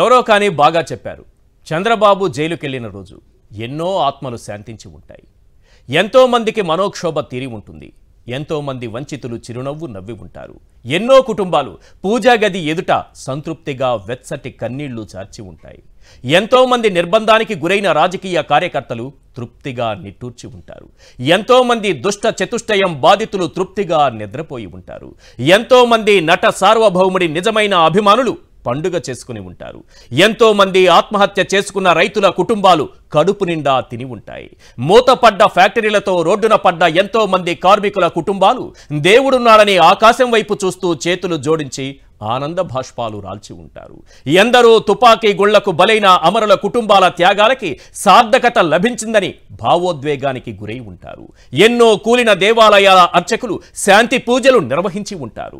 ఎవరో కానీ బాగా చెప్పారు చంద్రబాబు జైలుకెళ్లిన రోజు ఎన్నో ఆత్మలు శాంతించి ఉంటాయి ఎంతోమందికి మనోక్షోభ తీరి ఉంటుంది ఎంతోమంది వంచితులు చిరునవ్వు నవ్వి ఉంటారు ఎన్నో కుటుంబాలు పూజాగది ఎదుట సంతృప్తిగా వెచ్చటి కన్నీళ్లు చార్చి ఉంటాయి ఎంతోమంది నిర్బంధానికి గురైన రాజకీయ కార్యకర్తలు తృప్తిగా నిట్టూర్చి ఉంటారు ఎంతోమంది దుష్ట చతుష్టయం బాధితులు తృప్తిగా నిద్రపోయి ఉంటారు ఎంతోమంది నట సార్వభౌముడి నిజమైన అభిమానులు పండుగ చేసుకుని ఉంటారు ఎంతోమంది ఆత్మహత్య చేసుకున్న రైతుల కుటుంబాలు కడుపు నిండా తిని ఉంటాయి మూతపడ్డ ఫ్యాక్టరీలతో రోడ్డున పడ్డ ఎంతోమంది కార్మికుల కుటుంబాలు దేవుడున్నాడని ఆకాశం వైపు చూస్తూ చేతులు జోడించి ఆనంద భాష్పాలు రాల్చి ఉంటారు ఎందరో తుపాకీ గుళ్లకు బలైన అమరుల కుటుంబాల త్యాగాలకి సార్థకత లభించిందని భావోద్వేగానికి గురై ఉంటారు ఎన్నో కూలిన దేవాలయాల అర్చకులు శాంతి పూజలు నిర్వహించి ఉంటారు